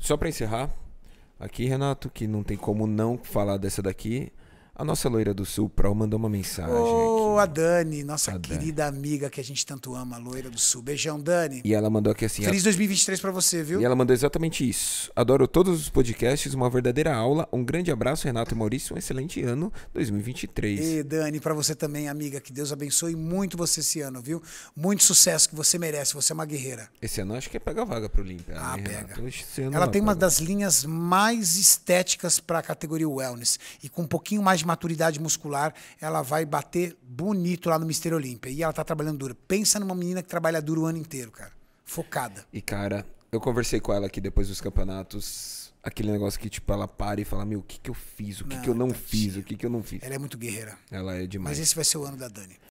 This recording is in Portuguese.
Só para encerrar, aqui, Renato, que não tem como não falar dessa daqui. A nossa loira do Sul, Pro, mandou uma mensagem. Ô, oh, a Dani, nossa a querida Dani. amiga que a gente tanto ama, loira do Sul. Beijão, Dani. E ela mandou aqui assim. Feliz 2023 para você, viu? E ela mandou exatamente isso. Adoro todos os podcasts, uma verdadeira aula. Um grande abraço, Renato e Maurício. Um excelente ano 2023. E Dani, para você também, amiga. Que Deus abençoe muito você esse ano, viu? Muito sucesso que você merece. Você é uma guerreira. Esse ano acho que é pegar vaga pro Olímpia. Né, ah, né, pega. Ela é tem uma das linhas mais estéticas para a categoria wellness e com um pouquinho mais de maturidade muscular, ela vai bater bonito lá no Mister Olímpia. E ela tá trabalhando duro. Pensa numa menina que trabalha duro o ano inteiro, cara. Focada. E, cara, eu conversei com ela aqui depois dos campeonatos. Aquele negócio que, tipo, ela para e fala, meu, o que, que eu fiz? O que, não, que eu não tá fiz? Tia. O que, que eu não fiz? Ela é muito guerreira. Ela é demais. Mas esse vai ser o ano da Dani.